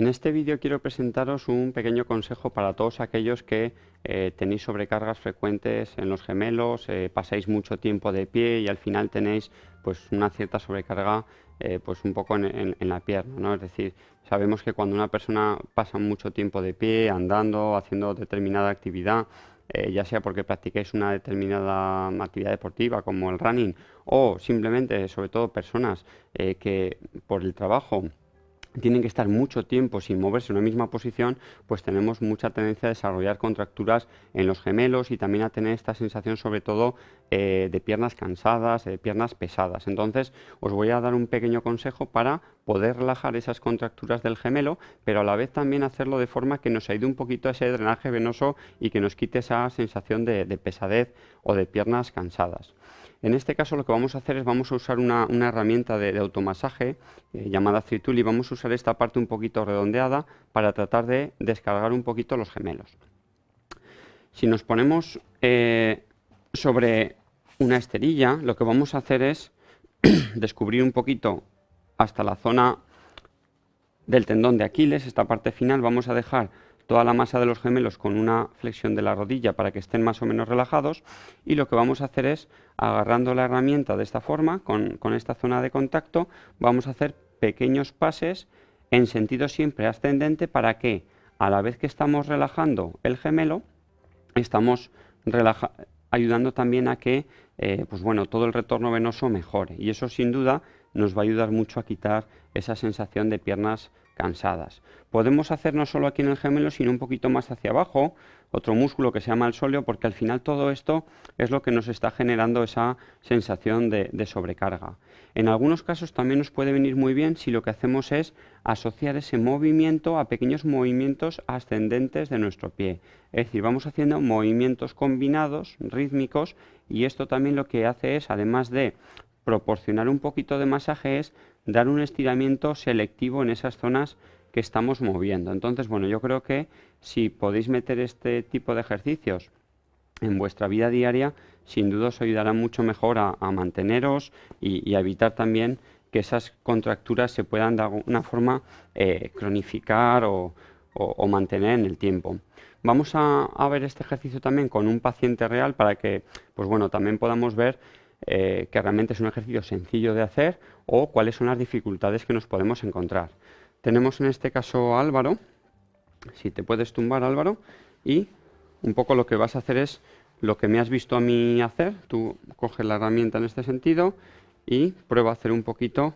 En este vídeo quiero presentaros un pequeño consejo para todos aquellos que eh, tenéis sobrecargas frecuentes en los gemelos, eh, pasáis mucho tiempo de pie y al final tenéis pues una cierta sobrecarga eh, pues un poco en, la pierna, ¿no? Es decir, sabemos que cuando una persona pasa mucho tiempo de pie, andando, haciendo determinada actividad, ya sea porque practiquéis una determinada actividad deportiva como el running o simplemente, sobre todo, personas que por el trabajo tienen que estar mucho tiempo sin moverse en una misma posición, pues tenemos mucha tendencia a desarrollar contracturas en los gemelos y también a tener esta sensación sobre todo eh, de piernas cansadas, de piernas pesadas. Entonces os voy a dar un pequeño consejo para poder relajar esas contracturas del gemelo, pero a la vez también hacerlo de forma que nos ayude un poquito a ese drenaje venoso y que nos quite esa sensación de, pesadez o de piernas cansadas. En este caso lo que vamos a hacer es vamos a usar una, herramienta de, automasaje eh, llamada Cituli, y vamos a usar esta parte un poquito redondeada para tratar de descargar un poquito los gemelos. Si nos ponemos eh, sobre una esterilla, lo que vamos a hacer es descubrir un poquito hasta la zona del tendón de Aquiles, esta parte final, vamos a dejar toda la masa de los gemelos con una flexión de la rodilla para que estén más o menos relajados y lo que vamos a hacer es, agarrando la herramienta de esta forma, con, esta zona de contacto, vamos a hacer pequeños pases en sentido siempre ascendente para que a la vez que estamos relajando el gemelo, estamos ayudando también a que eh, pues bueno, todo el retorno venoso mejore y eso sin duda nos va a ayudar mucho a quitar esa sensación de piernas cansadas. Podemos hacer no solo aquí en el gemelo, sino un poquito más hacia abajo, otro músculo que se llama el sóleo, porque al final todo esto es lo que nos está generando esa sensación de, de sobrecarga. En algunos casos también nos puede venir muy bien si lo que hacemos es asociar ese movimiento a pequeños movimientos ascendentes de nuestro pie. Es decir, vamos haciendo movimientos combinados, rítmicos, y esto también lo que hace es, además de proporcionar un poquito de masaje es dar un estiramiento selectivo en esas zonas que estamos moviendo. Entonces, bueno, yo creo que si podéis meter este tipo de ejercicios en vuestra vida diaria, sin duda os ayudará mucho mejor a, manteneros y, a evitar también que esas contracturas se puedan de alguna forma eh, cronificar o, mantener en el tiempo. Vamos a, a, ver este ejercicio también con un paciente real para que, pues bueno, también podamos ver eh, que realmente es un ejercicio sencillo de hacer o cuáles son las dificultades que nos podemos encontrar. Tenemos en este caso a Álvaro, si te puedes tumbar Álvaro, y un poco lo que vas a hacer es lo que me has visto a mí hacer, tú coges la herramienta en este sentido y prueba a hacer un poquito,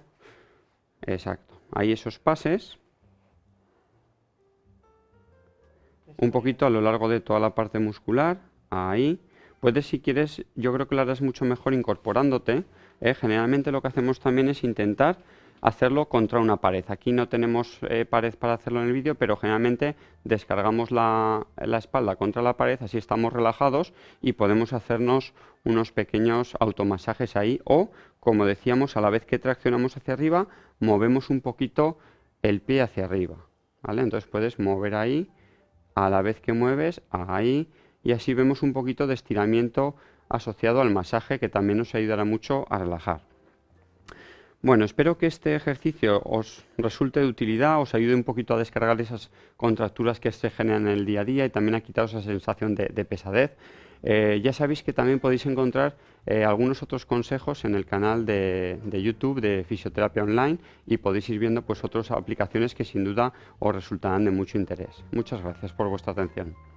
exacto, ahí esos pases, un poquito a lo largo de toda la parte muscular, ahí, Puedes, si quieres, yo creo que lo harás mucho mejor incorporándote. ¿eh? Generalmente lo que hacemos también es intentar hacerlo contra una pared. Aquí no tenemos eh, pared para hacerlo en el vídeo, pero generalmente descargamos la, espalda contra la pared, así estamos relajados y podemos hacernos unos pequeños automasajes ahí o, como decíamos, a la vez que traccionamos hacia arriba, movemos un poquito el pie hacia arriba. Entonces puedes mover ahí, a la vez que mueves, ahí, y así vemos un poquito de estiramiento asociado al masaje que también nos ayudará mucho a relajar. Bueno, espero que este ejercicio os resulte de utilidad, os ayude un poquito a descargar esas contracturas que se generan en el día a día y también a quitaros esa sensación de, pesadez. Eh, ya sabéis que también podéis encontrar eh, algunos otros consejos en el canal de, YouTube de Fisioterapia Online y podéis ir viendo pues, otras aplicaciones que sin duda os resultarán de mucho interés. Muchas gracias por vuestra atención.